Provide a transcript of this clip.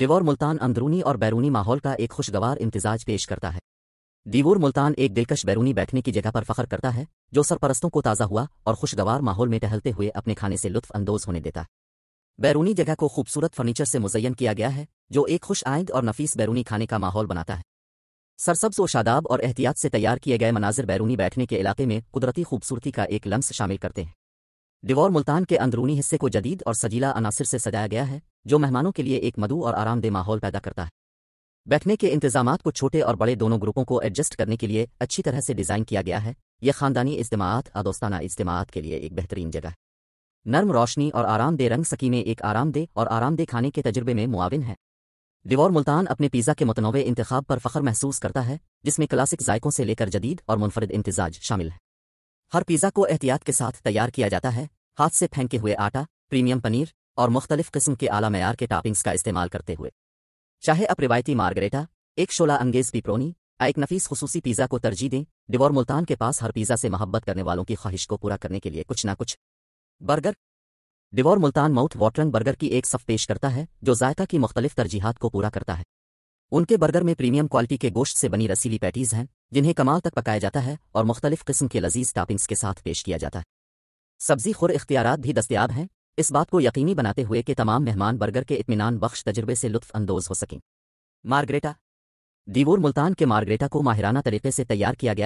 devour Multan अंदरूनी और बैरूनी माहौल का एक खुशगवार इंतजाज पेश करता है दीवोर मुल्तान एक दिलकश बैरूनी बैठने की जगह पर फखर करता है जो सरपरस्तों को ताज़ा हुआ और खुशगवार माहौल में टहलते हुए अपने खाने से लुत्फअंदोज होने देता है बैरूनी जगह को खूबसूरत फर्नीचर से मुजयन किया गया है जो एक खुश आयद और नफीस बैरूनी खाने का माहौल बनाता है सरसब्ज व शादाब और एहतियात से तैयार किए गए मनाजिर बैरूनी बैठने के इलाके में कुदरती खूबसूरती का एक लम्स शामिल करते हैं डिवोर मुल्तान के अंदरूनी हिस्से को जदीद और सजीला अनासर से सजाया गया है जो मेहमानों के लिए एक मधु और आरामदेह माहौल पैदा करता है बैठने के इंतजाम को छोटे और बड़े दोनों ग्रुपों को एडजस्ट करने के लिए अच्छी तरह से डिज़ाइन किया गया है यह खानदानी इज्तमात और दोस्ताना इज्तमात के लिए एक बेहतरीन जगह है नर्म रोशनी और आरामदेह रंग सकी में एक आरामदेह और आरामदेह खाने के तजुर्बे में मुआविन है दिवोर मुल्तान अपने पिज़्ज़ा के मतनवे इंतखाब पर फ़ख्र महसूस करता है जिसमें क्लासिक जायकों से लेकर जदीद और मुनफरद इम्तजाज शामिल है हर पिज़्ज़ा को एहतियात के साथ तैयार किया जाता है हाथ से फेंके हुए आटा प्रीमियम पनीर और मुख्तलिफ किस्म के आला मैार के टॉपिंग्स का इस्तेमाल करते हुए चाहे आप रिवायती मार्गरेटा एक शोला अंगेज या एक नफीस खसूसी पिज़्ज़ा को तरजीह दें डिवॉर मुल्तान के पास हर पिज़्ज़ा से मोहब्बत करने वालों की ख्वाहिश को पूरा करने के लिए कुछ ना कुछ बर्गर डिवॉर मुल्तान माउथ वाटरंग बर्गर की एक सफ पेश करता है जो जायका की मुख्तलिफ तरजीहत को पूरा करता है उनके बर्गर में प्रीमियम क्वालिटी के गोश्त से बनी रसीली पैटीज़ हैं जिन्हें कमाल तक पकाया जाता है और मुख्तलिफ किस्म के लजीज टॉपिंग्स के साथ पेश किया जाता है सब्जी खुर इख्तियार भी दस्तियाब हैं इस बात को यकीनी बनाते हुए कि तमाम मेहमान बर्गर के इतमान बख्श तजर्बे से लुत्फानंदोज हो सकें मार्गरेटा दीवोर मुल्तान के मार्गरेटा को माहिराना तरीके से तैयार किया गया